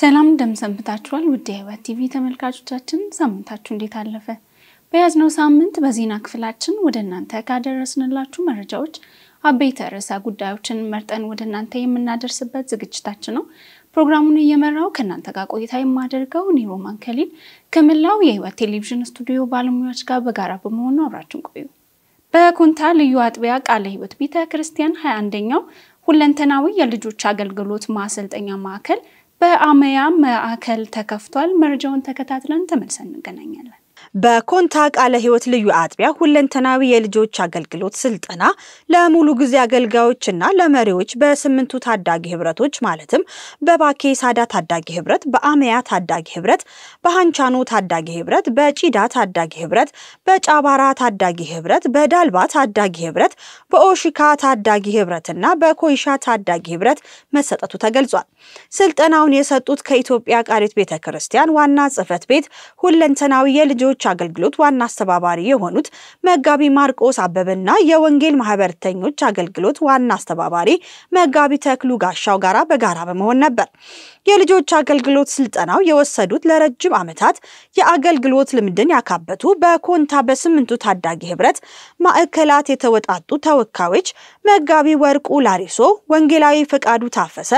ሰላም እንደምሰንብታችኋል ውድ የህይወት ቲቪ ተመልካቾቻችን፣ ሳምንታችሁ እንዴት አለፈ? በያዝነው ሳምንት በዜና ክፍላችን ወደ እናንተ ካደረስንላችሁ መረጃዎች አበይተ ርዕሰ ጉዳዮችን መርጠን ወደ እናንተ የምናደርስበት ዝግጅታችን ነው። ፕሮግራሙን እየመራው ከእናንተ ጋር ቆይታ የማደርገው እኔ ሮማን ከሊል ከመላው የህይወት ቴሌቪዥን ስቱዲዮ ባለሙያዎች ጋር በጋራ በመሆኑ አብራችን ቆዩ። በኮንታ ልዩ አጥቢያ ቃለ ህይወት ቤተ ክርስቲያን 21ኛው ሁለንተናዊ የልጆች አገልግሎት ማሰልጠኛ ማዕከል በአመያ ማዕከል ተከፍቷል። መረጃውን ተከታትለን ተመልሰን እንገናኛለን። በኮንታ ቃለ ሕይወት ልዩ አጥቢያ ሁለንተናዊ የልጆች አገልግሎት ስልጠና ለሙሉ ጊዜ አገልጋዮችና ለመሪዎች በስምንቱ ታዳጊ ህብረቶች ማለትም በባኬ ሳዳ ታዳጊ ህብረት፣ በአመያ ታዳጊ ህብረት፣ በሃንቻኖ ታዳጊ ህብረት፣ በጪዳ ታዳጊ ህብረት፣ በጫባራ ታዳጊ ህብረት፣ በዳልባ ታዳጊ ህብረት፣ በኦሽካ ታዳጊ ህብረትና በኮይሻ ታዳጊ ህብረት መሰጠቱ ተገልጿል። ስልጠናውን የሰጡት ከኢትዮጵያ ቃሪት ቤተ ክርስቲያን ዋና ጽህፈት ቤት ሁለንተናዊ የልጆች የሴቶች አገልግሎት ዋና አስተባባሪ የሆኑት መጋቢ ማርቆስ አበበና የወንጌል ማህበርተኞች አገልግሎት ዋና አስተባባሪ መጋቢ ተክሉ ጋሻው ጋራ በጋራ በመሆን ነበር። የልጆች አገልግሎት ስልጠናው የወሰዱት ለረጅም ዓመታት የአገልግሎት ልምድን ያካበቱ በኮንታ በስምንቱ ታዳጊ ህብረት ማዕከላት የተወጣጡ ተወካዮች መጋቢ ወርቁ ላሪሶ፣ ወንጌላዊ ፈቃዱ ታፈሰ፣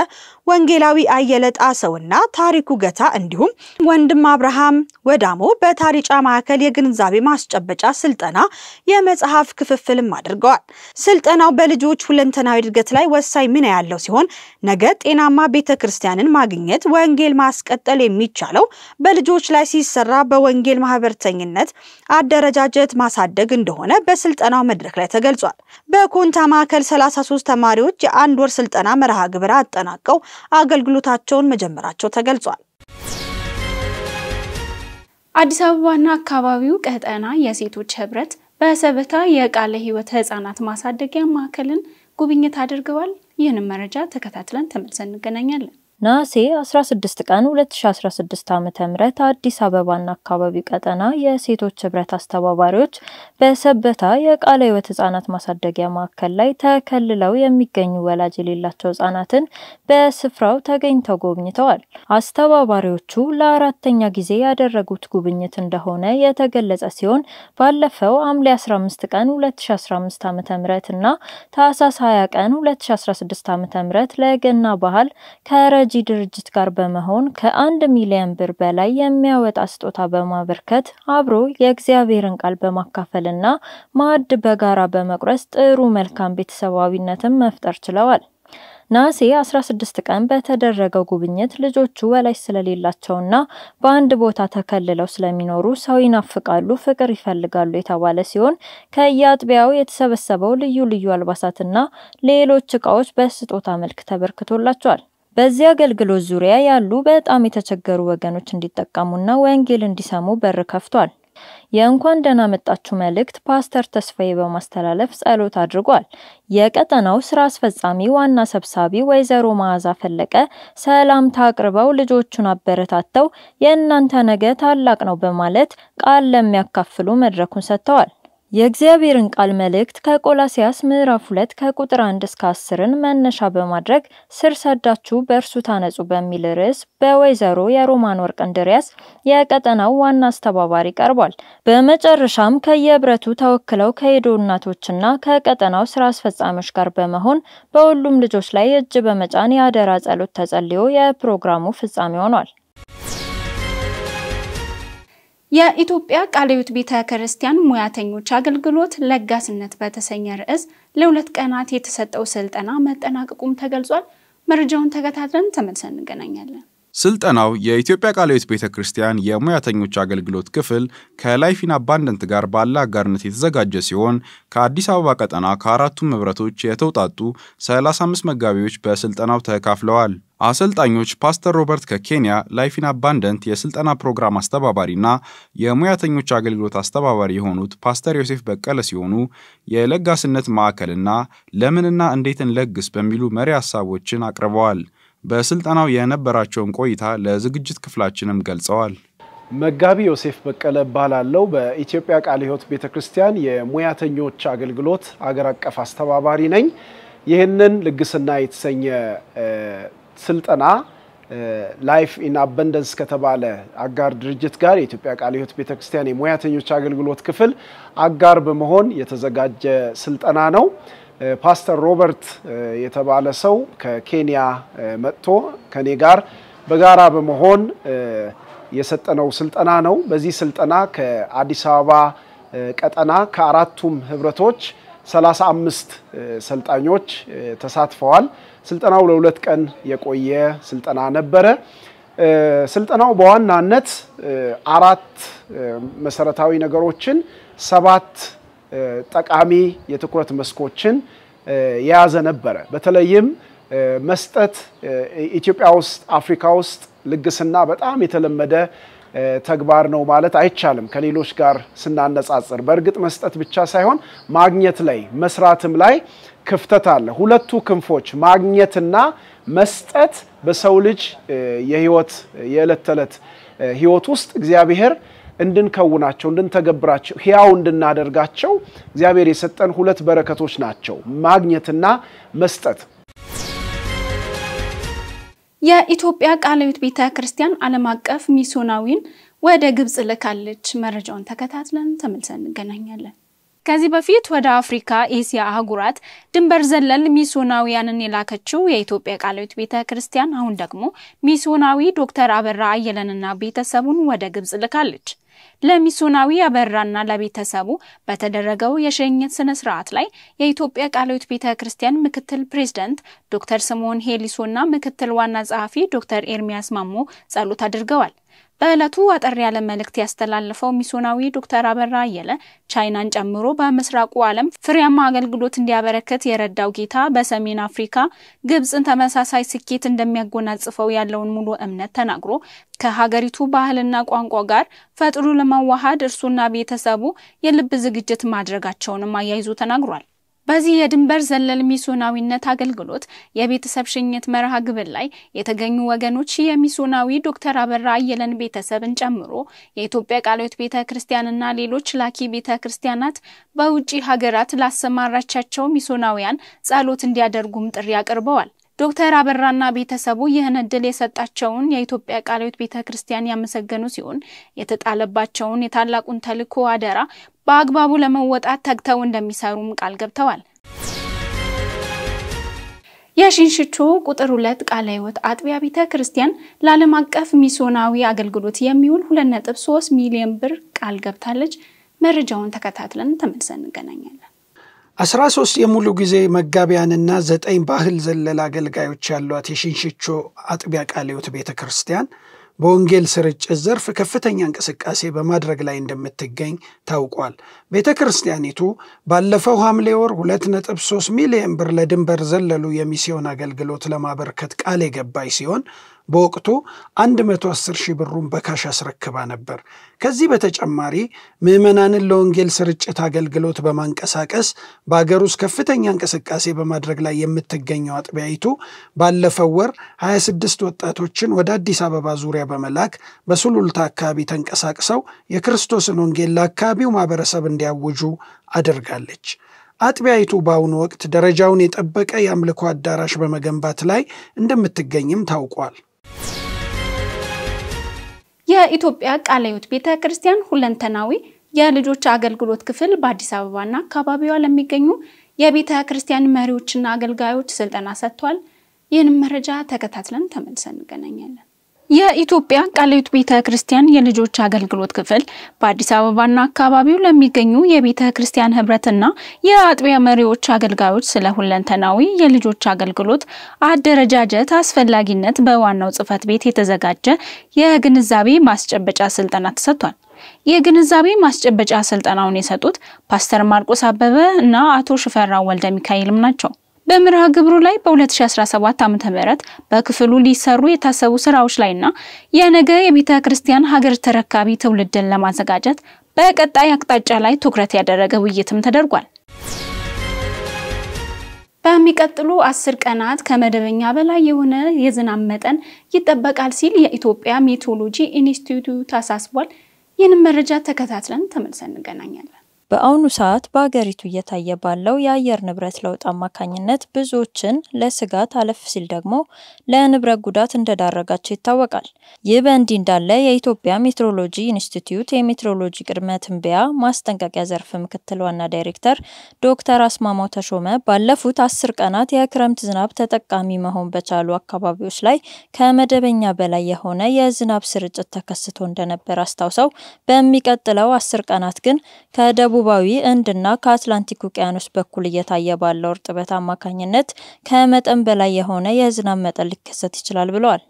ወንጌላዊ አየለ ጣሰውና ታሪኩ ገታ እንዲሁም ወንድም አብርሃም ወዳሞ በታሪጫ ማዕከል የግንዛቤ ማስጨበጫ ስልጠና፣ የመጽሐፍ ክፍፍልም አድርገዋል። ስልጠናው በልጆች ሁለንተናዊ እድገት ላይ ወሳኝ ሚና ያለው ሲሆን ነገ ጤናማ ቤተ ክርስቲያንን ማግኘት ወንጌል ማስቀጠል የሚቻለው በልጆች ላይ ሲሰራ በወንጌል ማህበርተኝነት አደረጃጀት ማሳደግ እንደሆነ በስልጠናው መድረክ ላይ ተገልጿል። በኮንታ ማዕከል 33 ተማሪዎች የአንድ ወር ስልጠና መርሃ ግብር አጠናቀው አገልግሎታቸውን መጀመራቸው ተገልጿል። አዲስ አበባና አካባቢው ቀጠና የሴቶች ህብረት በሰበታ የቃለ ህይወት ህጻናት ማሳደጊያ ማዕከልን ጉብኝት አድርገዋል። ይህንን መረጃ ተከታትለን ተመልሰን እንገናኛለን። ነሐሴ 16 ቀን 2016 ዓ ም አዲስ አበባና አካባቢ ቀጠና የሴቶች ህብረት አስተባባሪዎች በሰበታ የቃለ ህይወት ህጻናት ማሳደጊያ ማዕከል ላይ ተከልለው የሚገኙ ወላጅ የሌላቸው ህጻናትን በስፍራው ተገኝተው ጎብኝተዋል። አስተባባሪዎቹ ለአራተኛ ጊዜ ያደረጉት ጉብኝት እንደሆነ የተገለጸ ሲሆን ባለፈው ሐምሌ 15 ቀን 2015 ዓ ም እና ታህሳስ 20 ቀን 2016 ዓ ም ለገና ባህል ከረ ከረጂ ድርጅት ጋር በመሆን ከአንድ ሚሊዮን ብር በላይ የሚያወጣ ስጦታ በማበርከት አብሮ የእግዚአብሔርን ቃል በማካፈልና ማዕድ በጋራ በመቁረስ ጥሩ መልካም ቤተሰባዊነትን መፍጠር ችለዋል። ነሐሴ 16 ቀን በተደረገው ጉብኝት ልጆቹ ወላጅ ስለሌላቸውና በአንድ ቦታ ተከልለው ስለሚኖሩ ሰው ይናፍቃሉ፣ ፍቅር ይፈልጋሉ የተባለ ሲሆን ከየአጥቢያው የተሰበሰበው ልዩ ልዩ አልባሳትና ሌሎች እቃዎች በስጦታ መልክ ተበርክቶላቸዋል። በዚህ አገልግሎት ዙሪያ ያሉ በጣም የተቸገሩ ወገኖች እንዲጠቀሙና ወንጌል እንዲሰሙ በር ከፍቷል። የእንኳን ደህና መጣችሁ መልእክት ፓስተር ተስፋዬ በማስተላለፍ ጸሎት አድርጓል። የቀጠናው ስራ አስፈጻሚ ዋና ሰብሳቢ ወይዘሮ መዓዛ ፈለቀ ሰላምታ አቅርበው ልጆቹን አበረታተው የእናንተ ነገ ታላቅ ነው በማለት ቃል ለሚያካፍሉ መድረኩን ሰጥተዋል። የእግዚአብሔርን ቃል መልእክት ከቆላሲያስ ምዕራፍ 2 ከቁጥር 1 እስከ 10ን መነሻ በማድረግ ስር ሰዳችሁ በእርሱ ታነጹ በሚል ርዕስ በወይዘሮ የሮማን ወርቅ እንድሪያስ የቀጠናው ዋና አስተባባሪ ቀርቧል። በመጨረሻም ከየህብረቱ ተወክለው ከሄዱ እናቶችና ከቀጠናው ስራ አስፈጻሚዎች ጋር በመሆን በሁሉም ልጆች ላይ እጅ በመጫን የአደራ ጸሎት ተጸልዮ የፕሮግራሙ ፍጻሜ ሆኗል። የኢትዮጵያ ቃለ ሕይወት ቤተ ክርስቲያን ሙያተኞች አገልግሎት ለጋስነት በተሰኘ ርዕስ ለሁለት ቀናት የተሰጠው ስልጠና መጠናቀቁም ተገልጿል። መረጃውን ተከታትለን ተመልሰን እንገናኛለን። ስልጠናው የኢትዮጵያ ቃለ ሕይወት ቤተ ክርስቲያን የሙያተኞች አገልግሎት ክፍል ከላይፊን ኢን አባንደንት ጋር ባለ አጋርነት የተዘጋጀ ሲሆን ከአዲስ አበባ ቀጠና ከአራቱም ህብረቶች የተውጣጡ 35 መጋቢዎች በስልጠናው ተካፍለዋል። አሰልጣኞች ፓስተር ሮበርት ከኬንያ ላይፊን አባንደንት የስልጠና ፕሮግራም አስተባባሪና የሙያተኞች አገልግሎት አስተባባሪ የሆኑት ፓስተር ዮሴፍ በቀለ ሲሆኑ የለጋስነት ማዕከልና ለምንና እንዴት እንለግስ በሚሉ መሪ ሀሳቦችን አቅርበዋል። በስልጠናው የነበራቸውን ቆይታ ለዝግጅት ክፍላችንም ገልጸዋል። መጋቢ ዮሴፍ በቀለ ባላለው በኢትዮጵያ ቃለ ሕይወት ቤተ ክርስቲያን የሙያተኞች አገልግሎት አገር አቀፍ አስተባባሪ ነኝ። ይህንን ልግስና የተሰኘ ስልጠና ላይፍ ኢን አበንደንስ ከተባለ አጋር ድርጅት ጋር የኢትዮጵያ ቃለ ሕይወት ቤተ ክርስቲያን የሙያተኞች አገልግሎት ክፍል አጋር በመሆን የተዘጋጀ ስልጠና ነው። ፓስተር ሮበርት የተባለ ሰው ከኬንያ መጥቶ ከኔ ጋር በጋራ በመሆን የሰጠነው ስልጠና ነው። በዚህ ስልጠና ከአዲስ አበባ ቀጠና ከአራቱም ህብረቶች 35 ሰልጣኞች ተሳትፈዋል። ስልጠናው ለሁለት ቀን የቆየ ስልጠና ነበረ። ስልጠናው በዋናነት አራት መሰረታዊ ነገሮችን ሰባት ጠቃሚ የትኩረት መስኮችን የያዘ ነበረ። በተለይም መስጠት ኢትዮጵያ ውስጥ አፍሪካ ውስጥ ልግስና በጣም የተለመደ ተግባር ነው ማለት አይቻልም። ከሌሎች ጋር ስናነጻጽር በእርግጥ መስጠት ብቻ ሳይሆን ማግኘት ላይ መስራትም ላይ ክፍተት አለ። ሁለቱ ክንፎች ማግኘትና መስጠት በሰው ልጅ የህይወት የዕለት ተዕለት ህይወት ውስጥ እግዚአብሔር እንድንከውናቸው እንድንተገብራቸው ሕያው እንድናደርጋቸው እግዚአብሔር የሰጠን ሁለት በረከቶች ናቸው፣ ማግኘትና መስጠት። የኢትዮጵያ ቃላዊት ቤተ ክርስቲያን ዓለም አቀፍ ሚስዮናዊን ወደ ግብፅ ልካለች። መረጃውን ተከታትለን ተመልሰን እንገናኛለን። ከዚህ በፊት ወደ አፍሪካ፣ ኤሲያ አህጉራት ድንበር ዘለል ሚስዮናውያንን የላከችው የኢትዮጵያ ቃላዊት ቤተ ክርስቲያን አሁን ደግሞ ሚስዮናዊ ዶክተር አበራ አየለንና ቤተሰቡን ወደ ግብፅ ልካለች። ለሚሶናዊ አበራና ለቤተሰቡ በተደረገው የሸኝት ስነ ስርዓት ላይ የኢትዮጵያ ቃላዊት ቤተ ክርስቲያን ምክትል ፕሬዝደንት ዶክተር ስምዖን ሄሊሶና ምክትል ዋና ጸሐፊ ዶክተር ኤርሚያስ ማሞ ጸሎት አድርገዋል። በዕለቱ አጠር ያለ መልእክት ያስተላለፈው ሚስዮናዊ ዶክተር አበራ አየለ ቻይናን ጨምሮ በምስራቁ ዓለም ፍሬያማ አገልግሎት እንዲያበረከት የረዳው ጌታ በሰሜን አፍሪካ ግብፅን ተመሳሳይ ስኬት እንደሚያጎናጽፈው ያለውን ሙሉ እምነት ተናግሮ ከሀገሪቱ ባህልና ቋንቋ ጋር ፈጥሩ ለመዋሃድ እርሱና ቤተሰቡ የልብ ዝግጅት ማድረጋቸውንም አያይዞ ተናግሯል። በዚህ የድንበር ዘለል ሚስዮናዊነት አገልግሎት የቤተሰብ ሽኝት መርሃ ግብር ላይ የተገኙ ወገኖች የሚስዮናዊ ዶክተር አበራ አየለን ቤተሰብን ጨምሮ የኢትዮጵያ ቃልዮት ቤተ ክርስቲያንና ሌሎች ላኪ ቤተ ክርስቲያናት በውጪ ሀገራት ላሰማራቻቸው ሚስዮናውያን ጸሎት እንዲያደርጉም ጥሪ አቅርበዋል። ዶክተር አበራና ቤተሰቡ ይህን እድል የሰጣቸውን የኢትዮጵያ ቃላዊት ቤተ ክርስቲያን ያመሰገኑ ሲሆን የተጣለባቸውን የታላቁን ተልዕኮ አደራ በአግባቡ ለመወጣት ተግተው እንደሚሰሩም ቃል ገብተዋል። የሽንሽቾ ቁጥር ሁለት ቃለ ሕይወት አጥቢያ ቤተ ክርስቲያን ለዓለም አቀፍ ሚስዮናዊ አገልግሎት የሚውል 2.3 ሚሊዮን ብር ቃል ገብታለች። መረጃውን ተከታትለን ተመልሰን እንገናኛለን። አስራ ሶስት የሙሉ ጊዜ መጋቢያንና ዘጠኝ ባህል ዘለል አገልጋዮች ያሏት የሽንሽቾ አጥቢያ ቃለ ሕይወት ቤተ ክርስቲያን በወንጌል ስርጭት ዘርፍ ከፍተኛ እንቅስቃሴ በማድረግ ላይ እንደምትገኝ ታውቋል። ቤተ ክርስቲያኒቱ ባለፈው ሐምሌ ወር 2.3 ሚሊዮን ብር ለድንበር ዘለሉ የሚስዮን አገልግሎት ለማበርከት ቃል የገባች ሲሆን በወቅቱ 110 ሺህ ብሩን በካሽ አስረክባ ነበር። ከዚህ በተጨማሪ ምዕመናንን ለወንጌል ስርጭት አገልግሎት በማንቀሳቀስ በአገር ውስጥ ከፍተኛ እንቅስቃሴ በማድረግ ላይ የምትገኘው አጥቢያይቱ ባለፈው ወር 26 ወጣቶችን ወደ አዲስ አበባ ዙሪያ በመላክ በሱሉልታ አካባቢ ተንቀሳቅሰው የክርስቶስን ወንጌል ለአካባቢው ማህበረሰብ እንዲያውጁ አድርጋለች። አጥቢያይቱ በአሁኑ ወቅት ደረጃውን የጠበቀ የአምልኮ አዳራሽ በመገንባት ላይ እንደምትገኝም ታውቋል። የኢትዮጵያ ቃለ ሕይወት ቤተ ክርስቲያን ሁለንተናዊ የልጆች አገልግሎት ክፍል በአዲስ አበባና አካባቢዋ ለሚገኙ የቤተ ክርስቲያን መሪዎችና አገልጋዮች ስልጠና ሰጥቷል። ይህንም መረጃ ተከታትለን ተመልሰን እንገናኛለን። የኢትዮጵያ ቃሊቲ ቤተ ክርስቲያን የልጆች አገልግሎት ክፍል በአዲስ አበባና አካባቢው ለሚገኙ የቤተ ክርስቲያን ህብረትና የአጥቢያ መሪዎች አገልጋዮች ስለ ሁለንተናዊ የልጆች አገልግሎት አደረጃጀት አስፈላጊነት በዋናው ጽሕፈት ቤት የተዘጋጀ የግንዛቤ ማስጨበጫ ስልጠና ተሰጥቷል። የግንዛቤ ማስጨበጫ ስልጠናውን የሰጡት ፓስተር ማርቆስ አበበ እና አቶ ሽፈራው ወልደ ሚካኤልም ናቸው። በምርሃ ግብሩ ላይ በ2017 ዓ.ም በክፍሉ ሊሰሩ የታሰቡ ስራዎች ላይና የነገ የቤተ ክርስቲያን ሀገር ተረካቢ ትውልድን ለማዘጋጀት በቀጣይ አቅጣጫ ላይ ትኩረት ያደረገ ውይይትም ተደርጓል። በሚቀጥሉ አስር ቀናት ከመደበኛ በላይ የሆነ የዝናብ መጠን ይጠበቃል ሲል የኢትዮጵያ ሜትሮሎጂ ኢንስቲትዩት አሳስቧል። ይህንን መረጃ ተከታትለን ተመልሰን እንገናኛለን። በአሁኑ ሰዓት በአገሪቱ እየታየ ባለው የአየር ንብረት ለውጥ አማካኝነት ብዙዎችን ለስጋት አለፍ ሲል ደግሞ ለንብረት ጉዳት እንደዳረጋቸው ይታወቃል። ይህ በእንዲህ እንዳለ የኢትዮጵያ ሜትሮሎጂ ኢንስቲትዩት የሜትሮሎጂ ቅድመ ትንበያ ማስጠንቀቂያ ዘርፍ ምክትል ዋና ዳይሬክተር ዶክተር አስማማው ተሾመ ባለፉት አስር ቀናት የክረምት ዝናብ ተጠቃሚ መሆን በቻሉ አካባቢዎች ላይ ከመደበኛ በላይ የሆነ የዝናብ ስርጭት ተከስቶ እንደነበር አስታውሰው በሚቀጥለው አስር ቀናት ግን ከደቡብ በደቡባዊ ህንድና ከአትላንቲክ ውቅያኖስ በኩል እየታየ ባለው እርጥበት አማካኝነት ከመጠን በላይ የሆነ የዝናብ መጠን ሊከሰት ይችላል ብለዋል።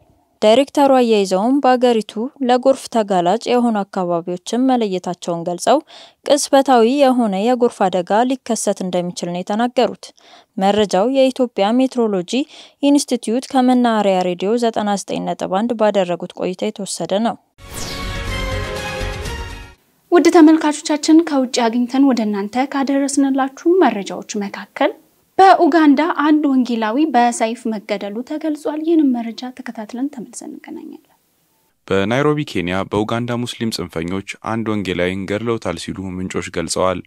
ዳይሬክተሩ አያይዘውም በአገሪቱ ለጎርፍ ተጋላጭ የሆኑ አካባቢዎችን መለየታቸውን ገልጸው ቅጽበታዊ የሆነ የጎርፍ አደጋ ሊከሰት እንደሚችል ነው የተናገሩት። መረጃው የኢትዮጵያ ሜትሮሎጂ ኢንስቲትዩት ከመናኸሪያ ሬዲዮ 99.1 ባደረጉት ቆይታ የተወሰደ ነው። ውድ ተመልካቾቻችን ከውጭ አግኝተን ወደ እናንተ ካደረስንላችሁ መረጃዎች መካከል በኡጋንዳ አንድ ወንጌላዊ በሰይፍ መገደሉ ተገልጿል። ይህንም መረጃ ተከታትለን ተመልሰን እንገናኛለን። በናይሮቢ ኬንያ፣ በኡጋንዳ ሙስሊም ጽንፈኞች አንድ ወንጌላዊን ገድለውታል ሲሉ ምንጮች ገልጸዋል።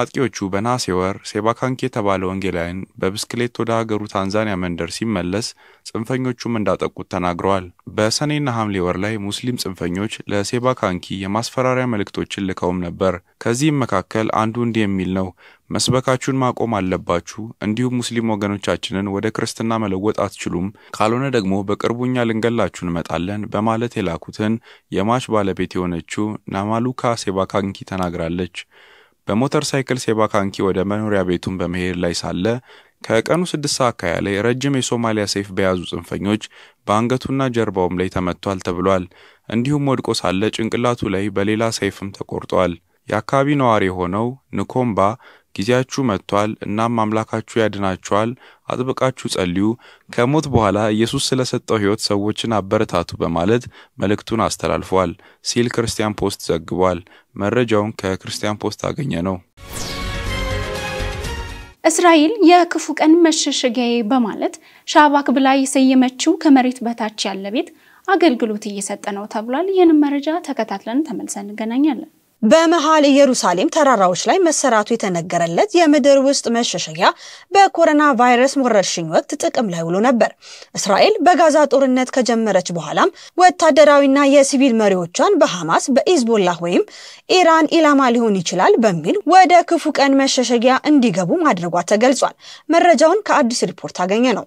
አጥቂዎቹ በነሐሴ ወር ሴባካንኪ የተባለ ወንጌላዊን በብስክሌት ወደ ሀገሩ ታንዛኒያ መንደር ሲመለስ ጽንፈኞቹም እንዳጠቁት ተናግረዋል። በሰኔና ሐምሌ ወር ላይ ሙስሊም ጽንፈኞች ለሴባካንኪ የማስፈራሪያ መልእክቶችን ልከውም ነበር። ከዚህም መካከል አንዱ እንዲህ የሚል ነው። መስበካችሁን ማቆም አለባችሁ፣ እንዲሁም ሙስሊም ወገኖቻችንን ወደ ክርስትና መለወጥ አትችሉም፣ ካልሆነ ደግሞ በቅርቡ እኛ ልንገላችሁ እንመጣለን በማለት የላኩትን የማች ባለቤት የሆነችው ናማሉካ ሴባካንኪ ተናግራለች። በሞተር ሳይክል ካንኪ ወደ መኖሪያ ቤቱን በመሄድ ላይ ሳለ ከቀኑ ስድስት ሰዓት አካያ ላይ ረጅም የሶማሊያ ሰይፍ በያዙ ጽንፈኞች በአንገቱና ጀርባውም ላይ ተመቷል ተብሏል። እንዲሁም ወድቆ ሳለ ጭንቅላቱ ላይ በሌላ ሰይፍም ተቆርጧል። የአካባቢ ነዋሪ የሆነው ንኮምባ ጊዜያችሁ መጥቷል፣ እናም አምላካችሁ ያድናችኋል። አጥብቃችሁ ጸልዩ፣ ከሞት በኋላ ኢየሱስ ስለሰጠው ሕይወት ሰዎችን አበረታቱ በማለት መልእክቱን አስተላልፏል ሲል ክርስቲያን ፖስት ዘግቧል። መረጃውን ከክርስቲያን ፖስት አገኘ ነው። እስራኤል የክፉ ቀን መሸሸጊያዬ በማለት ሻባክ ብላ የሰየመችው ከመሬት በታች ያለ ቤት አገልግሎት እየሰጠ ነው ተብሏል። ይህንም መረጃ ተከታትለን ተመልሰን እንገናኛለን። በመሃል ኢየሩሳሌም ተራራዎች ላይ መሰራቱ የተነገረለት የምድር ውስጥ መሸሸጊያ በኮሮና ቫይረስ ወረርሽኝ ወቅት ጥቅም ላይ ውሎ ነበር። እስራኤል በጋዛ ጦርነት ከጀመረች በኋላም ወታደራዊና የሲቪል መሪዎቿን በሐማስ በኢዝቦላ ወይም ኢራን ኢላማ ሊሆን ይችላል በሚል ወደ ክፉ ቀን መሸሸጊያ እንዲገቡ ማድረጓ ተገልጿል። መረጃውን ከአዲስ ሪፖርት አገኘ ነው።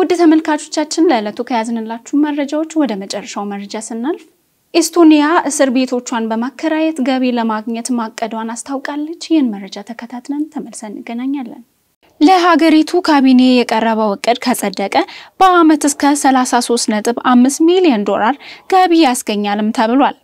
ውድ ተመልካቾቻችን ለዕለቱ ከያዝንላችሁ መረጃዎች ወደ መጨረሻው መረጃ ስናልፍ ኢስቶኒያ እስር ቤቶቿን በማከራየት ገቢ ለማግኘት ማቀዷን አስታውቃለች። ይህን መረጃ ተከታትለን ተመልሰን እንገናኛለን። ለሀገሪቱ ካቢኔ የቀረበው እቅድ ከጸደቀ በአመት እስከ 33.5 ሚሊዮን ዶላር ገቢ ያስገኛልም ተብሏል።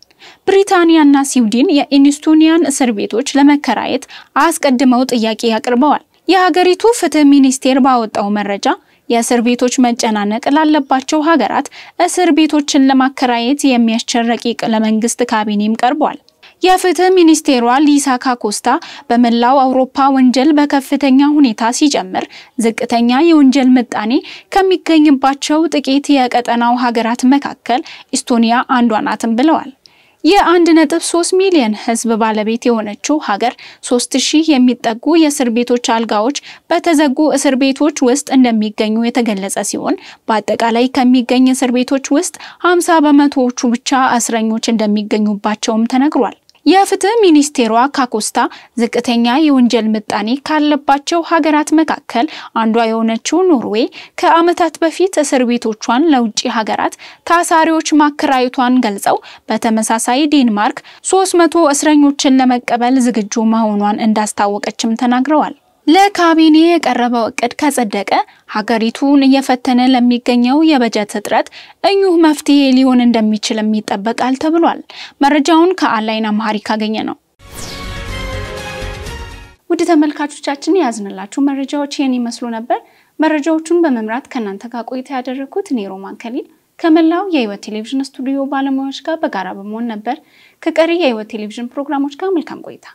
ብሪታንያና ስዊድን የኢስቶኒያን እስር ቤቶች ለመከራየት አስቀድመው ጥያቄ አቅርበዋል። የሀገሪቱ ፍትህ ሚኒስቴር ባወጣው መረጃ የእስር ቤቶች መጨናነቅ ላለባቸው ሀገራት እስር ቤቶችን ለማከራየት የሚያስችል ረቂቅ ለመንግስት ካቢኔም ቀርቧል። የፍትህ ሚኒስቴሯ ሊሳ ካኮስታ በመላው አውሮፓ ወንጀል በከፍተኛ ሁኔታ ሲጨምር ዝቅተኛ የወንጀል ምጣኔ ከሚገኝባቸው ጥቂት የቀጠናው ሀገራት መካከል ኢስቶኒያ አንዷ ናትም ብለዋል። የአንድ ነጥብ ሶስት ሚሊዮን ህዝብ ባለቤት የሆነችው ሀገር ሶስት ሺህ የሚጠጉ የእስር ቤቶች አልጋዎች በተዘጉ እስር ቤቶች ውስጥ እንደሚገኙ የተገለጸ ሲሆን በአጠቃላይ ከሚገኝ እስር ቤቶች ውስጥ ሀምሳ በመቶዎቹ ብቻ እስረኞች እንደሚገኙባቸውም ተነግሯል። የፍትህ ሚኒስቴሯ ካኮስታ ዝቅተኛ የወንጀል ምጣኔ ካለባቸው ሀገራት መካከል አንዷ የሆነችው ኖርዌይ ከዓመታት በፊት እስር ቤቶቿን ለውጭ ሀገራት ታሳሪዎች ማከራየቷን ገልጸው በተመሳሳይ ዴንማርክ 300 እስረኞችን ለመቀበል ዝግጁ መሆኗን እንዳስታወቀችም ተናግረዋል። ለካቢኔ የቀረበው እቅድ ከጸደቀ ሀገሪቱን እየፈተነ ለሚገኘው የበጀት እጥረት እኚሁ መፍትሄ ሊሆን እንደሚችልም ይጠበቃል ተብሏል። መረጃውን ከአላይን አማሪክ አገኘ ነው። ውድ ተመልካቾቻችን የያዝንላችሁ መረጃዎች ይህን ይመስሉ ነበር። መረጃዎቹን በመምራት ከእናንተ ጋር ቆይታ ያደረግኩት እኔ ሮማን ከሊል ከመላው የህይወት ቴሌቪዥን ስቱዲዮ ባለሙያዎች ጋር በጋራ በመሆን ነበር። ከቀሪ የህይወት ቴሌቪዥን ፕሮግራሞች ጋር መልካም ቆይታ